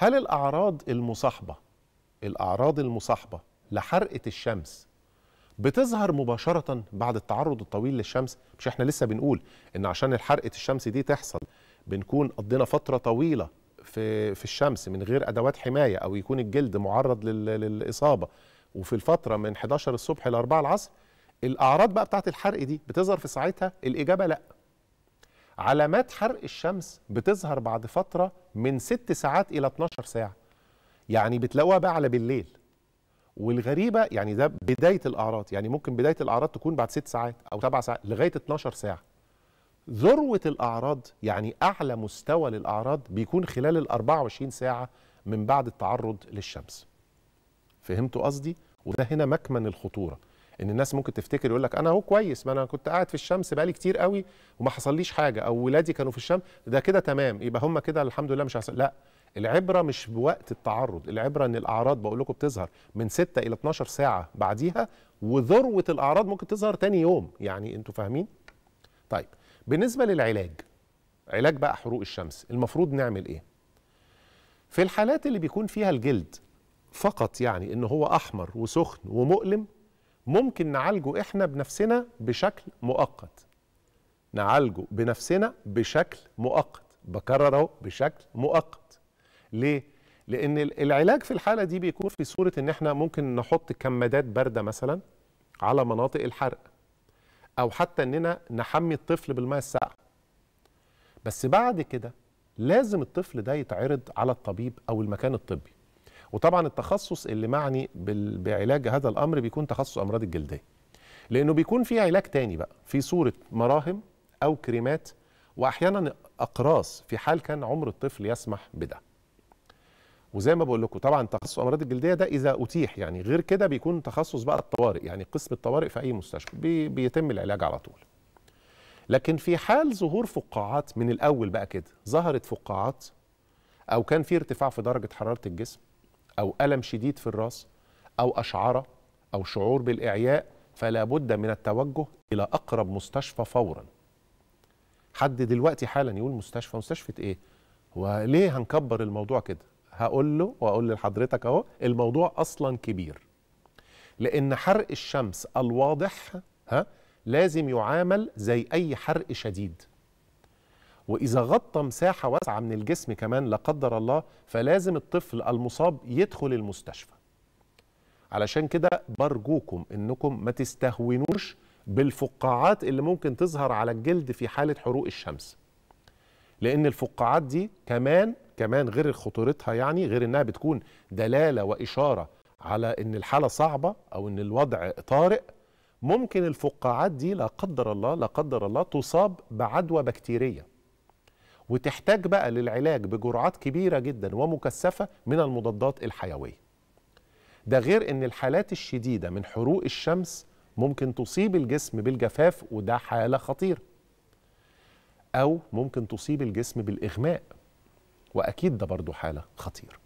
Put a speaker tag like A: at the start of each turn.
A: هل الأعراض المصاحبة الأعراض المصاحبة لحرقة الشمس بتظهر مباشرة بعد التعرض الطويل للشمس مش احنا لسه بنقول ان عشان حرقة الشمس دي تحصل بنكون قضينا فترة طويلة في في الشمس من غير ادوات حماية او يكون الجلد معرض للإصابة وفي الفترة من 11 الصبح ل 4 العصر الأعراض بقى بتاعت الحرق دي بتظهر في ساعتها الإجابة لأ علامات حرق الشمس بتظهر بعد فترة من 6 ساعات إلى 12 ساعة يعني بتلاقوها بقى على بالليل والغريبة يعني ده بداية الأعراض يعني ممكن بداية الأعراض تكون بعد 6 ساعات أو 7 ساعات لغاية 12 ساعة ذروة الأعراض يعني أعلى مستوى للأعراض بيكون خلال ال 24 ساعة من بعد التعرض للشمس فهمتوا قصدي؟ وده هنا مكمن الخطورة ان الناس ممكن تفتكر يقول لك انا اهو كويس ما انا كنت قاعد في الشمس بقالي كتير قوي وما حصليش حاجه او ولادي كانوا في الشمس ده كده تمام يبقى هم كده الحمد لله مش حصل لا العبره مش بوقت التعرض العبره ان الاعراض بقول لكم بتظهر من 6 الى 12 ساعه بعديها وذروه الاعراض ممكن تظهر تاني يوم يعني انتوا فاهمين طيب بالنسبه للعلاج علاج بقى حروق الشمس المفروض نعمل ايه في الحالات اللي بيكون فيها الجلد فقط يعني ان هو احمر وسخن ومؤلم ممكن نعالجه احنا بنفسنا بشكل مؤقت نعالجه بنفسنا بشكل مؤقت بكرر اهو بشكل مؤقت ليه لان العلاج في الحاله دي بيكون في صوره ان احنا ممكن نحط كمادات بارده مثلا على مناطق الحرق او حتى اننا نحمي الطفل بالماء الساقع بس بعد كده لازم الطفل ده يتعرض على الطبيب او المكان الطبي وطبعا التخصص اللي معني بعلاج هذا الامر بيكون تخصص امراض الجلديه لانه بيكون في علاج تاني بقى في صوره مراهم او كريمات واحيانا اقراص في حال كان عمر الطفل يسمح بده وزي ما بقول لكم طبعا تخصص امراض الجلديه ده اذا اتيح يعني غير كده بيكون تخصص بقى الطوارئ يعني قسم الطوارئ في اي مستشفى بي بيتم العلاج على طول لكن في حال ظهور فقاعات من الاول بقى كده ظهرت فقاعات او كان في ارتفاع في درجه حراره الجسم أو ألم شديد في الرأس أو أشعرة أو شعور بالإعياء فلا بد من التوجه إلى أقرب مستشفى فورا حد دلوقتي حالا يقول مستشفى مستشفى إيه وليه هنكبر الموضوع كده هقول له وأقول لحضرتك أهو الموضوع أصلا كبير لأن حرق الشمس الواضح ها لازم يعامل زي أي حرق شديد واذا غطى مساحه واسعه من الجسم كمان لا قدر الله فلازم الطفل المصاب يدخل المستشفى علشان كده برجوكم انكم ما تستهونوش بالفقاعات اللي ممكن تظهر على الجلد في حاله حروق الشمس لان الفقاعات دي كمان كمان غير خطورتها يعني غير انها بتكون دلاله واشاره على ان الحاله صعبه او ان الوضع طارئ ممكن الفقاعات دي لا قدر الله لا قدر الله تصاب بعدوى بكتيريه وتحتاج بقى للعلاج بجرعات كبيرة جدا ومكثفة من المضادات الحيوية ده غير ان الحالات الشديدة من حروق الشمس ممكن تصيب الجسم بالجفاف وده حالة خطيرة أو ممكن تصيب الجسم بالإغماء وأكيد ده برضو حالة خطيرة